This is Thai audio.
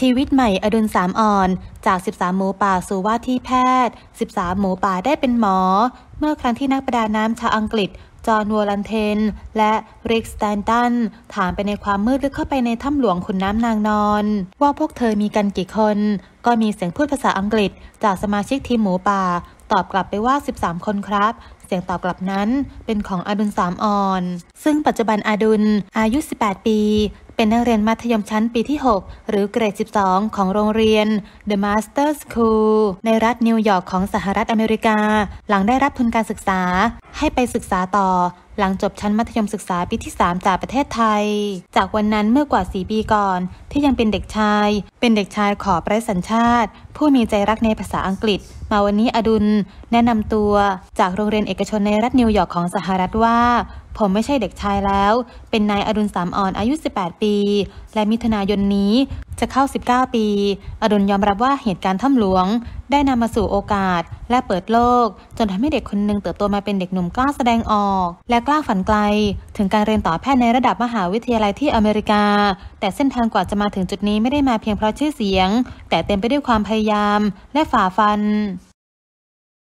ชีวิตใหม่อดุลสามอ่อนจาก 13 หมูป่าสู่ว่าที่แพทย์ 13 หมูป่าได้เป็นหมอ เมื่อครั้งที่นักประดาน้ำชาวอังกฤษ จอห์นวอลันเทน และริกสแตนตันถามไปในความมืดลึกเข้าไปในถ้ำหลวงขุนน้ำนางนอน ว่าพวกเธอมีกันกี่คน ก็มีเสียงพูดภาษาอังกฤษ จากสมาชิกทีมหมูป่าตอบกลับไปว่า 13 คนครับ เสียงตอบกลับนั้นเป็นของอดุลสามอ่อนซึ่งปัจจุบันอดุลอายุ 18 ปีเป็นนักเรียนมัธยมชั้นปีที่ 6 หรือเกรด 12 ของโรงเรียน The Master School ในรัฐนิวยอร์กของสหรัฐอเมริกา หลังได้รับทุนการศึกษาให้ไปศึกษาต่อหลังจบชั้นมัธยมศึกษาปีที่ 3 จากประเทศไทย จากวันนั้นเมื่อกว่า 4 ปีก่อนที่ยังเป็นเด็กชาย เป็นเด็กชายขอไร้สัญชาติ ผู้มีใจรักในภาษาอังกฤษ มาวันนี้อดุลแนะนำตัวจากโรงเรียนเอกชนในรัฐนิวยอร์กของสหรัฐว่า ผมไม่ใช่เด็กชายแล้ว เป็นนายอดุลสามอ่อนอายุ 18 ปี และมิถุนายนนี้จะเข้า 19 ปี อดุลยอมรับว่าเหตุการณ์ถ้ำหลวง ได้นำมาสู่โอกาส และเปิดโลก จนทำให้เด็กคนหนึ่งเติบโตมาเป็นเด็กหนุ่มกล้าแสดงออก และกล้าฝันไกล ถึงการเรียนต่อแพทย์ในระดับมหาวิทยาลัยที่อเมริกา แต่เส้นทางกว่าจะมาถึงจุดนี้ไม่ได้มาเพียงเพราะชื่อเสียง แต่เต็มไปด้วยความพยายามและฝ่าฟัน